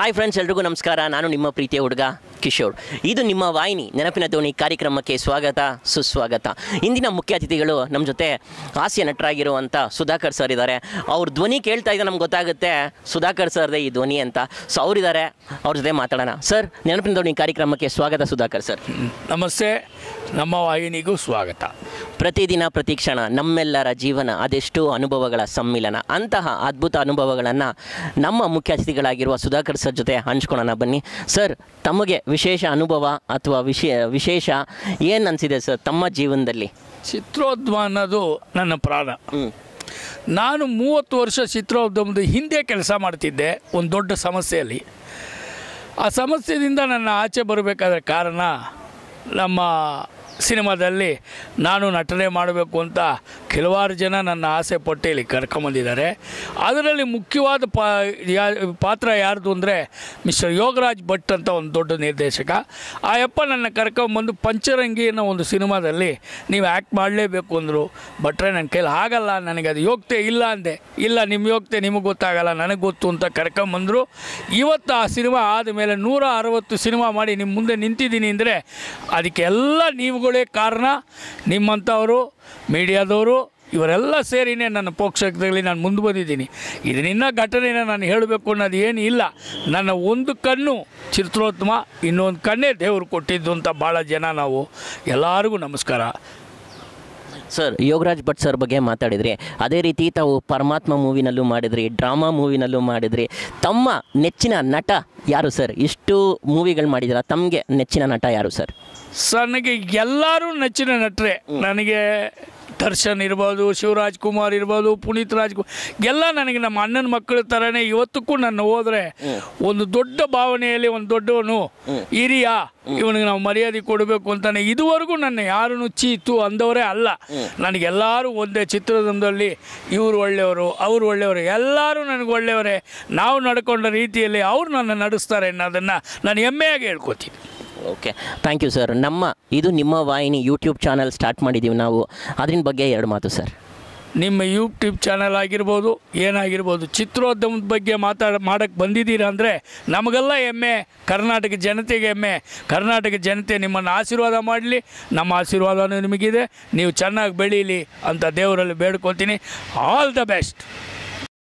hi friends ಎಲ್ರಿಗೂ ನಮಸ್ಕಾರ ನಾನು ನಿಮ್ಮ ಪ್ರೀತಿಯ ಹುಡುಗ ಕಿಶೋರ್ ಇದು ನಿಮ್ಮ ವಾಹಿನಿ ನೆನಪಿನ ದೋಣಿ ಕಾರ್ಯಕ್ರಮಕ್ಕೆ ಸ್ವಾಗತ ಸುಸ್ವಾಗತ ಇಂದಿನ ಮುಖ್ಯ ಅತಿಥಿಗಳು ನಮ್ಮ ಜೊತೆ ಹಾಸ್ಯ ನಟರಾಗಿರುವಂಥ ಸುಧಾಕರ್ ಸರ್ ಇದ್ದಾರೆ ಅವ್ರ ಧ್ವನಿ ಕೇಳ್ತಾ ಇದ್ದ ನಮ್ಗೆ ಗೊತ್ತಾಗುತ್ತೆ ಸುಧಾಕರ್ ಸರ್ದೇ ಈ ಧ್ವನಿ ಅಂತ ಸೊ ಅವರಿದ್ದಾರೆ ಅವ್ರ ಜೊತೆ ಮಾತಾಡೋಣ ಸರ್ ನೆನಪಿನ ದೋಣಿ ಕಾರ್ಯಕ್ರಮಕ್ಕೆ ಸ್ವಾಗತ ಸುಧಾಕರ್ ಸರ್ ನಮಸ್ತೆ ನಮ್ಮ ವಾಹಿನಿಗೂ ಸ್ವಾಗತ ಪ್ರತಿದಿನ ಪ್ರತಿಕ್ಷಣ ನಮ್ಮೆಲ್ಲರ ಜೀವನ ಅದೆಷ್ಟೋ ಅನುಭವಗಳ ಸಮ್ಮಿಲನ ಅಂತಹ ಅದ್ಭುತ ಅನುಭವಗಳನ್ನು ನಮ್ಮ ಮುಖ್ಯ ಅತಿಥಿಗಳಾಗಿರುವ ಸುಧಾಕರ್ ಸರ್ ಜೊತೆ ಹಂಚ್ಕೊಳ್ಳೋಣ ಬನ್ನಿ ಸರ್ ತಮಗೆ ವಿಶೇಷ ಅನುಭವ ಅಥವಾ ವಿಶೇ ವಿಶೇಷ ಏನು ಅನಿಸಿದೆ ಸರ್ ತಮ್ಮ ಜೀವನದಲ್ಲಿ ಚಿತ್ರೋದ್ಯಮ ಅನ್ನೋದು ನನ್ನ ಪ್ರಾಣ ನಾನು ಮೂವತ್ತು ವರ್ಷ ಚಿತ್ರೋದ್ಯಮದ ಹಿಂದೆ ಕೆಲಸ ಮಾಡ್ತಿದ್ದೆ ಒಂದು ದೊಡ್ಡ ಸಮಸ್ಯೆಯಲ್ಲಿ ಆ ಸಮಸ್ಯೆಯಿಂದ ನನ್ನ ಆಚೆ ಬರಬೇಕಾದ ಕಾರಣ 那么。ಸಿನಿಮಾದಲ್ಲಿ ನಾನು ನಟನೆ ಮಾಡಬೇಕು ಅಂತ ಕೆಲವಾರು ಜನ ನನ್ನ ಆಸೆ ಪಟ್ಟು ಇಲ್ಲಿ ಕರ್ಕೊಂಬಂದಿದ್ದಾರೆ ಅದರಲ್ಲಿ ಮುಖ್ಯವಾದ ಪಾತ್ರ ಯಾರ್ದು ಅಂದರೆ ಮಿಸ್ಟರ್ ಯೋಗರಾಜ್ ಭಟ್ ಅಂತ ಒಂದು ದೊಡ್ಡ ನಿರ್ದೇಶಕ ಆ ಯಪ್ಪ ನನ್ನ ಕರ್ಕೊಂಬಂದು ಪಂಚರಂಗಿ ಅನ್ನೋ ಒಂದು ಸಿನಿಮಾದಲ್ಲಿ ನೀವು ಆ್ಯಕ್ಟ್ ಮಾಡಲೇಬೇಕು ಅಂದರು ಭಟ್ರೆ ನನ್ನ ಕೈಲಿ ಆಗಲ್ಲ ನನಗೆ ಅದು ಯೋಗ್ಯತೆ ಇಲ್ಲ ಅಂದೆ ಇಲ್ಲ ನಿಮ್ಮ ಯೋಗ್ಯತೆ ನಿಮಗೆ ಗೊತ್ತಾಗಲ್ಲ ನನಗೆ ಗೊತ್ತು ಅಂತ ಕರ್ಕೊಂಬಂದರು ಇವತ್ತು ಆ ಸಿನಿಮಾ ಆದ ಮೇಲೆ ನೂರ ಅರವತ್ತು ಸಿನಿಮಾ ಮಾಡಿ ನಿಮ್ಮ ಮುಂದೆ ನಿಂತಿದ್ದೀನಿ ಅಂದರೆ ಅದಕ್ಕೆಲ್ಲ ನೀವು ಕಾರಣ ನಿಮ್ಮಂಥವರು ಮೀಡಿಯಾದವರು ಇವರೆಲ್ಲ ಸೇರಿನೇ ನನ್ನ ಪೋಕ್ಷಕದಲ್ಲಿ ನಾನು ಮುಂದೆ ಬಂದಿದ್ದೀನಿ ಇದರಿಂದ ಘಟನೆನ ನಾನು ಹೇಳಬೇಕು ಅನ್ನೋದು ಏನು ಇಲ್ಲ ನನ್ನ ಒಂದು ಕಣ್ಣು ಚಿತ್ರೋತ್ತಮ ಇನ್ನೊಂದು ಕಣ್ಣೇ ದೇವರು ಕೊಟ್ಟಿದ್ದು ಅಂತ ಭಾಳ ಜನ ನಾವು ಎಲ್ಲರಿಗೂ ನಮಸ್ಕಾರ ಸರ್ ಯೋಗರಾಜ್ ಭಟ್ ಸರ್ ಬಗ್ಗೆ ಮಾತಾಡಿದ್ರಿ ಅದೇ ರೀತಿ ತಾವು ಪರಮಾತ್ಮ ಮೂವಿನಲ್ಲೂ ಮಾಡಿದ್ರಿ ಡ್ರಾಮಾ ಮೂವಿನಲ್ಲೂ ಮಾಡಿದ್ರಿ ತಮ್ಮ ನೆಚ್ಚಿನ ನಟ ಯಾರು ಸರ್ ಇಷ್ಟು ಮೂವಿಗಳು ಮಾಡಿದಿರ ತಮಗೆ ನೆಚ್ಚಿನ ನಟ ಯಾರು ಸರ್ ಸರ್ ನನಗೆ ಎಲ್ಲರೂ ನೆಚ್ಚಿನ ನಟ್ರೆ ನನಗೆ ದರ್ಶನ್ ಇರ್ಬೋದು ಶಿವರಾಜ್ ಕುಮಾರ್ ಇರ್ಬೋದು ಪುನೀತ್ ರಾಜ್ಕುಮಾರ್ ಎಲ್ಲ ನನಗೆ ನಮ್ಮ ಅಣ್ಣನ ಮಕ್ಕಳ ಥರನೇ ಇವತ್ತಕ್ಕೂ ನಾನು ಹೋದರೆ ಒಂದು ದೊಡ್ಡ ಭಾವನೆಯಲ್ಲಿ ಒಂದು ದೊಡ್ಡವನು ಹಿರಿಯ ಇವನಿಗೆ ನಾವು ಮರ್ಯಾದೆ ಕೊಡಬೇಕು ಅಂತಾನೆ ಇದುವರೆಗೂ ನನ್ನ ಯಾರನ್ನು ಚೀತು ಅಂದವರೇ ಅಲ್ಲ ನನಗೆಲ್ಲರೂ ಒಂದೇ ಚಿತ್ರದುರ್ಗದಲ್ಲಿ ಇವರು ಒಳ್ಳೆಯವರು ಅವರು ಒಳ್ಳೆಯವರು ಎಲ್ಲರೂ ನನಗೆ ಒಳ್ಳೆಯವರೇ ನಾವು ನಡ್ಕೊಂಡ ರೀತಿಯಲ್ಲಿ ಅವರು ನನ್ನ ನಡೆಸ್ತಾರೆ ಅನ್ನೋದನ್ನು ನಾನು ಹೆಮ್ಮೆಯಾಗಿ ಹೇಳ್ಕೊತೀನಿ ಓಕೆ ಥ್ಯಾಂಕ್ ಯು ಸರ್ ನಮ್ಮ ಇದು ನಿಮ್ಮ ವಾಹಿನಿ ಯೂಟ್ಯೂಬ್ ಚಾನಲ್ ಸ್ಟಾರ್ಟ್ ಮಾಡಿದ್ದೀವಿ ನಾವು ಅದ್ರ ಬಗ್ಗೆ ಎರಡು ಮಾತು ಸರ್ ನಿಮ್ಮ ಯೂಟ್ಯೂಬ್ ಚಾನಲ್ ಆಗಿರ್ಬೋದು ಏನಾಗಿರ್ಬೋದು ಚಿತ್ರೋದ್ಯಮದ ಬಗ್ಗೆ ಮಾತಾಡ ಮಾಡೋಕ್ಕೆ ಬಂದಿದ್ದೀರಾ ಅಂದರೆ ನಮಗೆಲ್ಲ ಹೆಮ್ಮೆ ಕರ್ನಾಟಕ ಜನತೆಗೆ ಹೆಮ್ಮೆ ಕರ್ನಾಟಕ ಜನತೆ ನಿಮ್ಮನ್ನು ಆಶೀರ್ವಾದ ಮಾಡಲಿ ನಮ್ಮ ಆಶೀರ್ವಾದವೂ ನಿಮಗಿದೆ ನೀವು ಚೆನ್ನಾಗಿ ಬೆಳೀಲಿ ಅಂತ ದೇವರಲ್ಲಿ ಬೇಡ್ಕೊತೀನಿ ಆಲ್ ದ ಬೆಸ್ಟ್